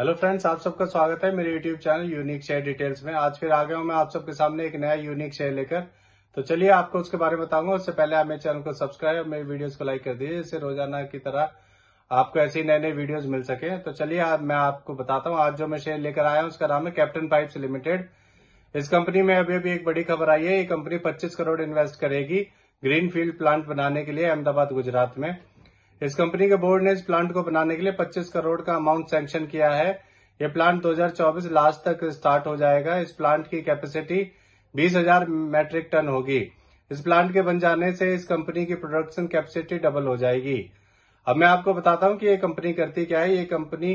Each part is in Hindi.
हेलो फ्रेंड्स आप सबका स्वागत है मेरे YouTube channel unique share details में आज फिर आ गया हूं मैं आप सबके सामने एक नया यूनिक शेयर लेकर तो चलिए आपको उसके बारे में बताऊंगा उससे पहले आप मेरे चैनल को सब्सक्राइब और मेरे वीडियोस को लाइक कर दीजिए जिससे रोजाना की तरह आपको ऐसे नए नए वीडियोज मिल सके तो चलिए आप मैं आपको बताता हूँ आज जो मैं शेयर लेकर आया हूँ उसका नाम है कैप्टन पाइप लिमिटेड इस कंपनी में अभी अभी एक बड़ी खबर आई है ये कंपनी पच्चीस करोड़ इन्वेस्ट करेगी ग्रीन फील्ड प्लांट बनाने के लिए अहमदाबाद गुजरात में इस कंपनी के बोर्ड ने इस प्लांट को बनाने के लिए 25 करोड़ का अमाउंट सैंक्शन किया है यह प्लांट 2024 लास्ट तक स्टार्ट हो जाएगा इस प्लांट की कैपेसिटी 20,000 मैट्रिक टन होगी इस प्लांट के बन जाने से इस कंपनी की प्रोडक्शन कैपेसिटी डबल हो जाएगी अब मैं आपको बताता हूँ कि ये कंपनी करती क्या है ये कंपनी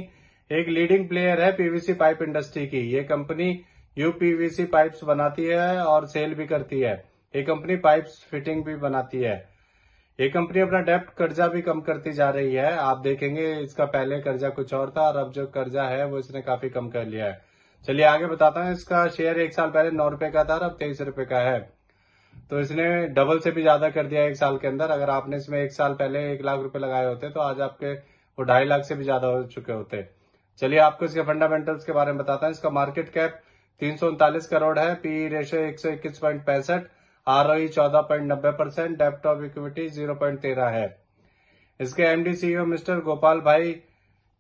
एक लीडिंग प्लेयर है पीवीसी पाइप इंडस्ट्री की ये कंपनी यूपीवीसी पाइप्स बनाती है और सेल भी करती है ये कंपनी पाइप्स फिटिंग भी बनाती है ये कंपनी अपना डेप्ट कर्जा भी कम करती जा रही है आप देखेंगे इसका पहले कर्जा कुछ और था और अब जो कर्जा है वो इसने काफी कम कर लिया है चलिए आगे बताता हूँ इसका शेयर एक साल पहले नौ रुपए का था और अब तेईस रुपए का है तो इसने डबल से भी ज्यादा कर दिया एक साल के अंदर अगर आपने इसमें एक साल पहले एक लाख रुपए लगाए होते तो आज आपके वो ढाई लाख से भी ज्यादा हो चुके होते चलिए आपको इसके फंडामेंटल्स के बारे में बताता हूँ इसका मार्केट कैप तीन करोड़ है पी रेशो e एक आर चौदह पॉइंट नब्बे परसेंट डेप्ट ऑफ इक्विटी जीरो पॉइंट तेरह है इसके MD CEO e mister Gopal bhai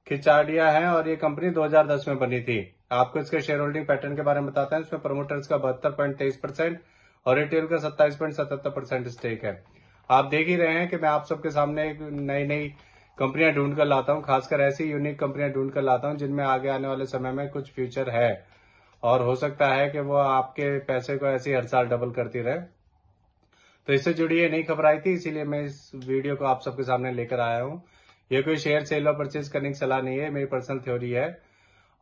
Khichadia हैं और ये कंपनी 2010 में बनी थी आपको इसके शेयर होल्डिंग पैटर्न के बारे में बताते हैं इसमें प्रमोटर्स का बहत्तर पॉइंट तेईस परसेंट और रिटेल का सत्ताईस पॉइंट सतहत्तर परसेंट स्टेक है आप देख ही रहे हैं कि मैं आप सबके सामने नई नई कंपनियां ढूंढ कर लाता हूं खासकर ऐसी यूनिक कंपनियां ढूंढ कर लाता हूं जिनमें आगे आने वाले समय में कुछ फ्यूचर है और हो सकता है कि वो आपके पैसे को ऐसे हर साल डबल करती रहे तो इससे जुड़ी ये नई खबर आई थी इसीलिए मैं इस वीडियो को आप सबके सामने लेकर आया हूँ ये कोई शेयर सेल और परचेज करने की सलाह नहीं है मेरी पर्सनल थ्योरी है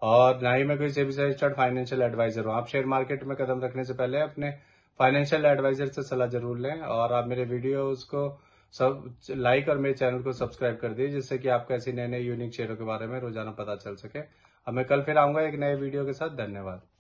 और ना ही मैं कोई सेबी रजिस्टर्ड फाइनेंशियल एडवाइजर हूँ आप शेयर मार्केट में कदम रखने से पहले अपने फाइनेंशियल एडवाइजर से सलाह जरूर लें और आप मेरे वीडियो को सब लाइक और मेरे चैनल को सब्सक्राइब कर दिए जिससे कि आपको ऐसी नए नए यूनिक शेयरों के बारे में रोजाना पता चल सके अब मैं कल फिर आऊंगा एक नए वीडियो के साथ धन्यवाद